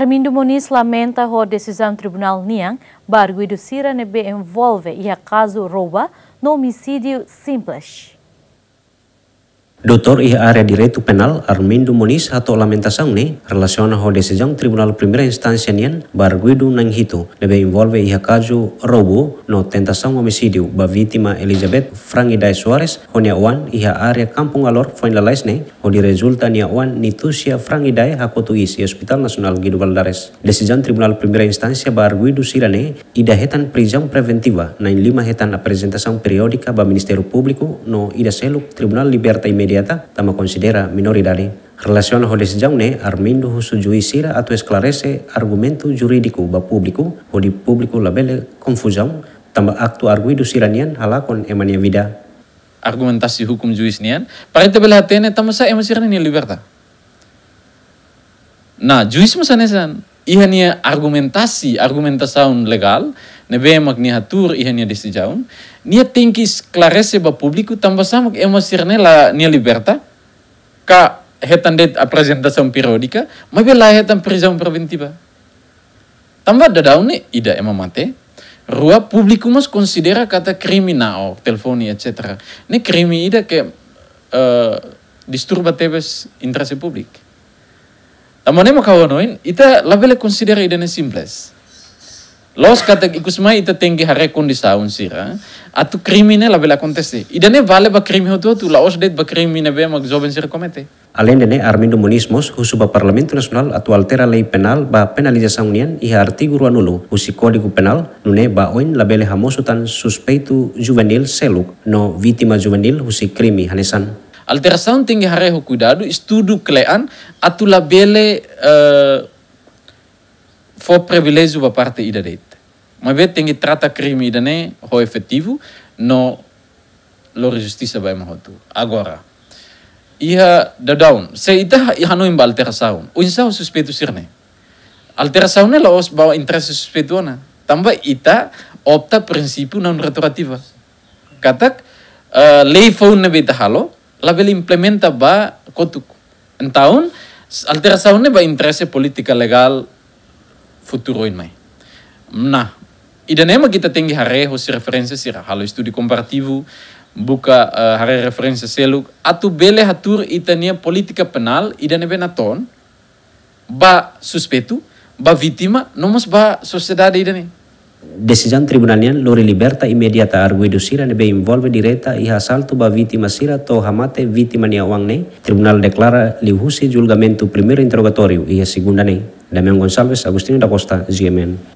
Armindo Muniz lamenta a decisão do Tribunal Niang, o do Siranebe envolve e a caso rouba no homicídio simples. Dr. iha Area direito penal Armindo Monis atau Lamenta ne relasiona ho sejang Tribunal Primera instansi nian barguido nang hito lebe involve iha kaju robo no tentasang homicidio ba vítima Elizabeth Suarez ho nia wan iha area Kampung Alor foin lalais ne ho di resulta nia wan nitusia Frangidae hakotuis i Hospital Nasional Guido Valdares. sejang Tribunal instansi bar Guido sirane ida hetan prijang preventiva nain lima hetan apresentação periodika ba Ministeru Publiku no ida seluk Tribunal Liberta e immediata, tama considera minoridade, relaciona ho desjaune armindo husu juisira atu esclarece argumento juridiku ba publiku, ho di labele confusão, tama aktu arguido siranian halakon emania vida. Argumentasi hukum juis nian, parite bela hatene tama sa emasiran ini liberta. Nah, juis masanesan, ihania argumentasi, argumentação legal, ne nia ni hatur ihania desi jaun, nia tenkis klarese ba publiku tamba samak sirne la nia liberta, ka hetan det periodika, ma be la hetan prisão preventiva. Tamba ne ida mate rua publiku mas considera kata kriminal, telefone, etc. Ne krimi ida ke uh, disturba tebes interesse publik kawo noin? ita labele considera idene simples. Los kata mai ita tengi hare kondi saun sira, atu krimine labele conteste. Idene vale ba krimi hotu tu laos det ba krimine be mag zoben sira komete. Além Armin Armindo monismos husu ba Parlamento nasional atu altera lei penal ba penalização nian iha artigo anulu husi kodi ku penal nune ba oin labele hamosutan tan juvenil seluk no vitima juvenil husi krimi hanesan. Alteração tem que harejo cuidado, estudo clean, atula bele uh, fo privilege ba parte ida date. Ma vê tem que tratar ida ne, ho efetivo, no lo justiça vai mahotu. Agora, iha da down. Se ita hanu imba alteração. O insa o suspeito sirne. Alteração né laos bawa interesse suspeito na. Tambah ita opta prinsipu non retroativa. Katak uh, lei faun ne label implementa ba kotuk entahun, alteração ba interese politika legal futuro in mai. Na, nema kita tengi hare hosi referensi sira halo studi komparativu buka uh, hare referensi seluk atu bele hatur itania politika penal idanebe naton ba suspetu ba vitima nomos ba sociedade idane. Decisione tribunalian lori liberta immediata arguidusiran be involve direta i asalto ba vittima sira to hamate vittima ni awangne. Tribunal declara liuhusi julgamento primeiro primer e a segunda ne. Damião Gonçalves, Agustino da Costa, GMN.